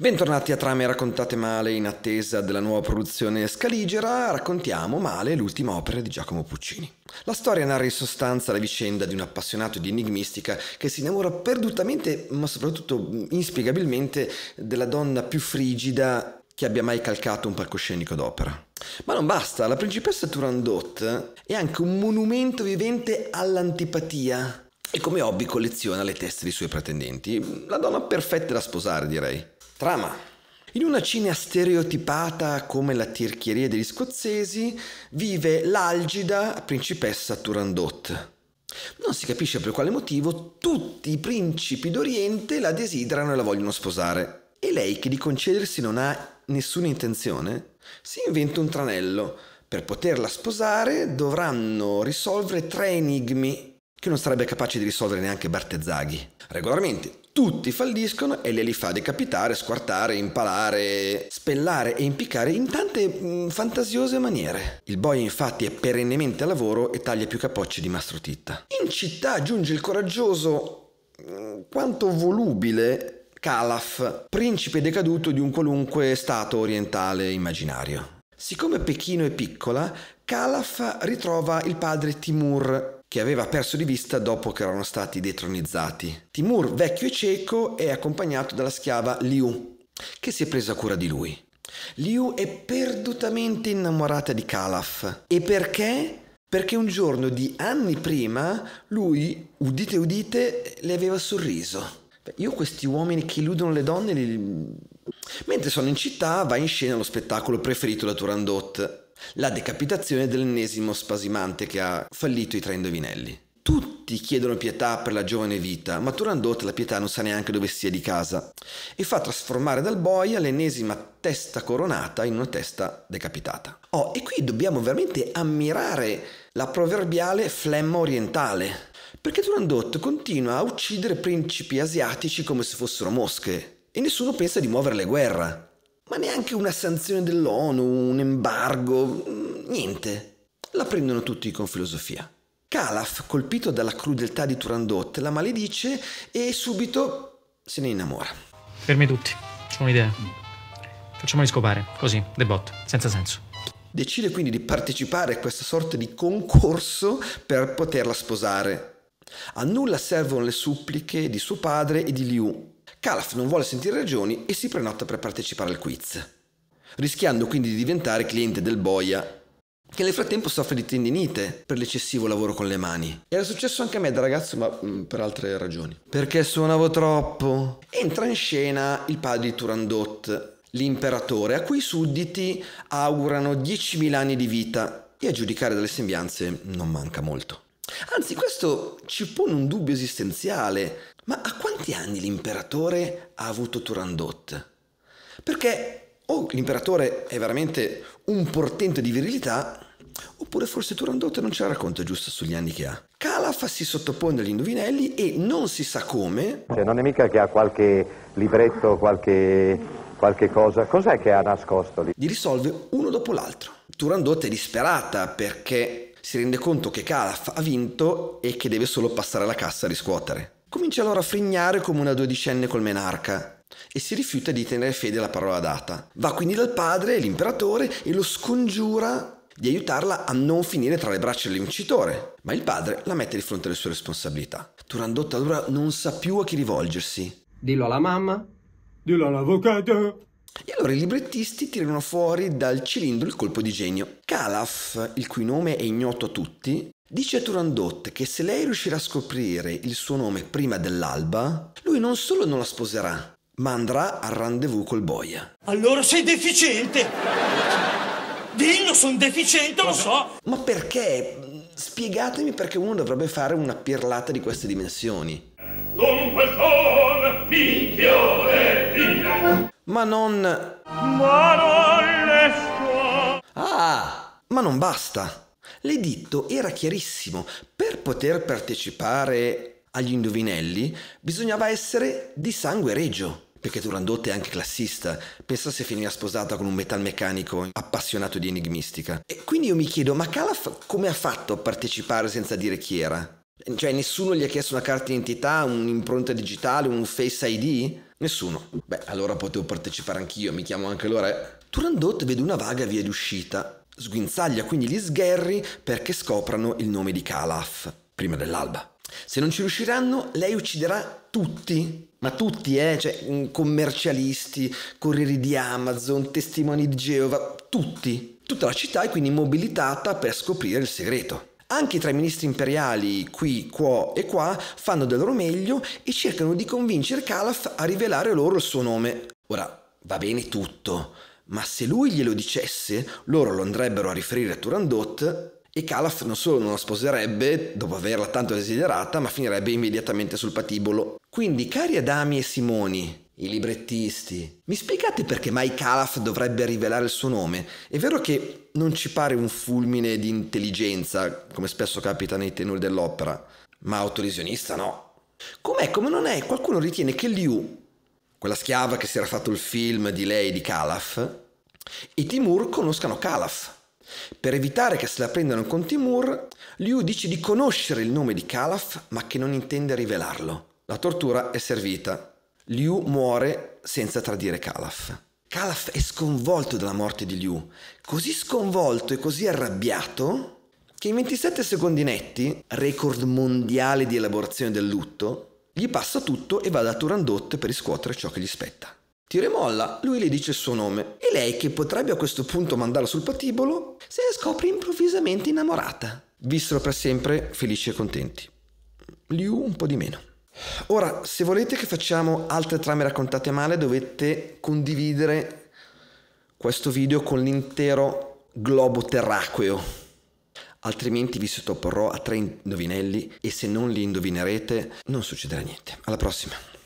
Bentornati a Trame raccontate male in attesa della nuova produzione scaligera, raccontiamo male l'ultima opera di Giacomo Puccini. La storia narra in sostanza la vicenda di un appassionato di enigmistica che si innamora perdutamente, ma soprattutto inspiegabilmente, della donna più frigida che abbia mai calcato un palcoscenico d'opera. Ma non basta, la principessa Turandot è anche un monumento vivente all'antipatia e come hobby colleziona le teste dei suoi pretendenti, la donna perfetta da sposare direi. Trama. In una Cina stereotipata come la tirchieria degli scozzesi vive l'algida principessa Turandot. Non si capisce per quale motivo tutti i principi d'Oriente la desiderano e la vogliono sposare. E lei, che di concedersi non ha nessuna intenzione, si inventa un tranello. Per poterla sposare dovranno risolvere tre enigmi che non sarebbe capace di risolvere neanche Bartezzaghi. Regolarmente tutti falliscono e le li fa decapitare, squartare, impalare, spellare e impiccare in tante mh, mm, fantasiose maniere. Il boy infatti è perennemente a lavoro e taglia più capocci di Mastro Titta. In città giunge il coraggioso, mm, quanto volubile, Calaf, principe decaduto di un qualunque stato orientale immaginario. Siccome Pechino è piccola, Calaf ritrova il padre Timur che aveva perso di vista dopo che erano stati detronizzati. Timur, vecchio e cieco, è accompagnato dalla schiava Liu, che si è presa cura di lui. Liu è perdutamente innamorata di Calaf. E perché? Perché un giorno di anni prima lui, udite udite, le aveva sorriso. Io questi uomini che illudono le donne li, Mentre sono in città va in scena lo spettacolo preferito da Turandot, la decapitazione dell'ennesimo spasimante che ha fallito i tre indovinelli. Tutti chiedono pietà per la giovane vita, ma Turandot la pietà non sa neanche dove sia di casa e fa trasformare dal boia l'ennesima testa coronata in una testa decapitata. Oh, e qui dobbiamo veramente ammirare la proverbiale flemma orientale, perché Turandot continua a uccidere principi asiatici come se fossero mosche e nessuno pensa di muoverle guerra. Ma neanche una sanzione dell'ONU, un embargo, mm, niente. La prendono tutti con filosofia. Calaf, colpito dalla crudeltà di Turandot, la maledice e subito se ne innamora. Fermi tutti, c'ho un'idea. Facciamoli scopare, così, de bot, senza senso. Decide quindi di partecipare a questa sorta di concorso per poterla sposare. A nulla servono le suppliche di suo padre e di Liu, Calaf non vuole sentire ragioni e si prenota per partecipare al quiz, rischiando quindi di diventare cliente del boia, che nel frattempo soffre di tendinite per l'eccessivo lavoro con le mani. Era successo anche a me da ragazzo, ma mh, mm, per altre ragioni. Perché suonavo troppo. Entra in scena il padre di Turandot, l'imperatore, a cui i sudditi augurano 10.000 anni di vita e a giudicare dalle sembianze non manca molto. Anzi, questo ci pone un dubbio esistenziale. Ma a quanti anni l'imperatore ha avuto Turandot? Perché o l'imperatore è veramente un portento di virilità, oppure forse Turandot non ce la racconta giusta sugli anni che ha. Calaf si sottopone agli indovinelli e non si sa come... Cioè non è mica che ha qualche libretto, qualche, qualche cosa, cos'è che ha nascosto lì? Li risolve uno dopo l'altro. Turandot è disperata perché si rende conto che Calaf ha vinto e che deve solo passare la cassa a riscuotere. Comincia allora a frignare come una dodicenne col menarca e si rifiuta di tenere fede alla parola data. Va quindi dal padre, l'imperatore, e lo scongiura di aiutarla a non finire tra le braccia del vincitore, ma il padre la mette di fronte alle sue responsabilità. Turandotta allora non sa più a chi rivolgersi. Dillo alla mamma, dillo all'avvocato, e allora i librettisti tirano fuori dal cilindro il colpo di genio. Calaf, il cui nome è ignoto a tutti, Dice a Turandot che se lei riuscirà a scoprire il suo nome prima dell'alba, lui non solo non la sposerà, ma andrà al rendezvous col boia. Allora sei deficiente! Dillo, sono deficiente, lo so! Ma perché? Spiegatemi perché uno dovrebbe fare una pirlata di queste dimensioni. Dunque sono minchione! ma non... Ma non le Ah, ma non basta! L'editto era chiarissimo, per poter partecipare agli indovinelli bisognava essere di sangue regio perché Turandot è anche classista. Pensa se finiva sposata con un metalmeccanico appassionato di enigmistica. E quindi io mi chiedo, ma Calaf come ha fatto a partecipare senza dire chi era? cioè nessuno gli ha chiesto una carta d'identità, un'impronta digitale, un Face ID? Nessuno. Beh, allora potevo partecipare anch'io, mi chiamo anche Lore. Turandot vede una vaga via di uscita. Sguinzaglia quindi gli sgherri perché scoprano il nome di Calaf, prima dell'alba. Se non ci riusciranno, lei ucciderà tutti. Ma tutti, eh, cioè mm, commercialisti, corrieri di Amazon, testimoni di Geova, tutti. Tutta la città è quindi mobilitata per scoprire il segreto. Anche tra i ministri imperiali, qui, qua e qua, fanno del loro meglio e cercano di convincere Calaf a rivelare loro il suo nome. Ora, va bene tutto, ma se lui glielo dicesse, loro lo andrebbero a riferire a Turandot e Calaf non solo non la sposerebbe, dopo averla tanto desiderata, ma finirebbe immediatamente sul patibolo. Quindi, cari Adami e Simoni, i librettisti. Mi spiegate perché mai Calaf dovrebbe rivelare il suo nome? È vero che non ci pare un fulmine di intelligenza, come spesso capita nei tenori dell'opera, ma autolesionista no. Com'è, come non è, qualcuno ritiene che Liu, quella schiava che si era fatto il film di lei di Calaf, e Timur conoscano Calaf. Per evitare che se la prendano con Timur, Liu dice di conoscere il nome di Calaf ma che non intende rivelarlo. La tortura è servita Liu muore senza tradire Calaf. Calaf è sconvolto dalla morte di Liu, così sconvolto e così arrabbiato che in 27 secondi netti, record mondiale di elaborazione del lutto, gli passa tutto e va da Turandot per riscuotere ciò che gli spetta. Tira e molla, lui le dice il suo nome e lei, che potrebbe a questo punto mandarlo sul patibolo, se ne scopre improvvisamente innamorata. Vissero per sempre felici e contenti. Liu un po' di meno. Ora, se volete che facciamo altre trame raccontate male, dovete condividere questo video con l'intero globo terracqueo. Altrimenti vi sottoporrò a tre indovinelli e se non li indovinerete non succederà niente. Alla prossima!